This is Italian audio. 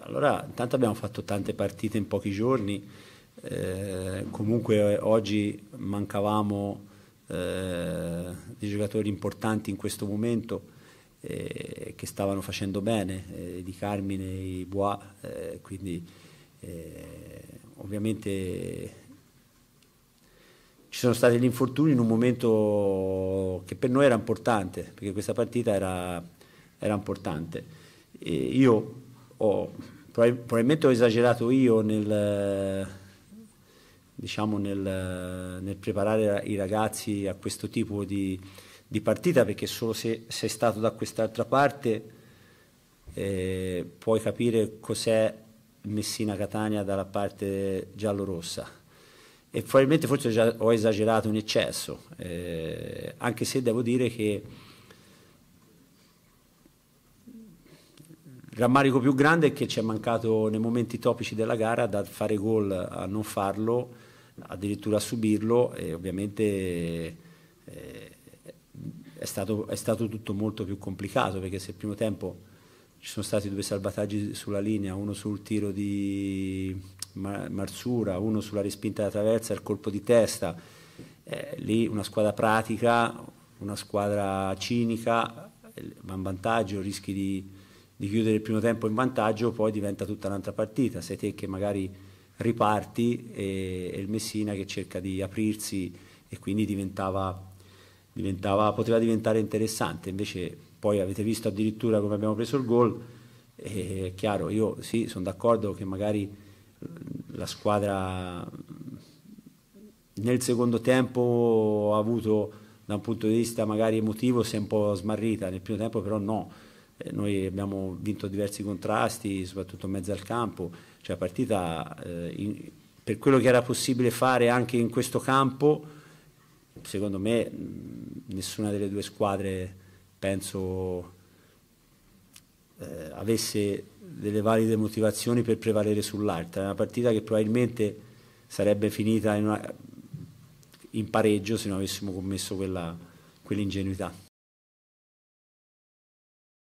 allora intanto abbiamo fatto tante partite in pochi giorni, eh, comunque eh, oggi mancavamo eh, dei giocatori importanti in questo momento eh, che stavano facendo bene, eh, di Carmine, i Bois, eh, quindi ovviamente ci sono stati gli infortuni in un momento che per noi era importante, perché questa partita era, era importante. E io oh, probabilmente ho esagerato io nel, diciamo nel, nel, preparare i ragazzi a questo tipo di, di partita perché solo se sei stato da quest'altra parte eh, puoi capire cos'è Messina Catania dalla parte giallorossa. e probabilmente forse ho esagerato in eccesso eh, anche se devo dire che Il rammarico più grande è che ci è mancato nei momenti topici della gara da fare gol a non farlo, addirittura a subirlo e ovviamente eh, è, stato, è, stato, tutto molto più complicato perché se il primo tempo ci sono stati due salvataggi sulla linea, uno sul tiro di Marsura, uno sulla respinta da traversa, il colpo di testa, eh, lì una squadra pratica, una squadra cinica, eh, va in vantaggio, rischi di di chiudere il primo tempo in vantaggio, poi diventa tutta un'altra partita. Sei te che magari riparti e, e il Messina che cerca di aprirsi e quindi diventava, diventava, poteva diventare interessante. Invece poi avete visto addirittura come abbiamo preso il gol. è chiaro, io sì, sono d'accordo che magari la squadra nel secondo tempo ha avuto da un punto di vista magari emotivo si è un po' smarrita, nel primo tempo però no eh, noi abbiamo vinto diversi contrasti, soprattutto in mezzo al campo, cioè la partita eh, in, per quello che era possibile fare anche in questo campo, secondo me nessuna delle due squadre penso eh, avesse delle valide motivazioni per prevalere sull'altra. È una partita che probabilmente sarebbe finita in, una, in pareggio se non avessimo commesso quell'ingenuità.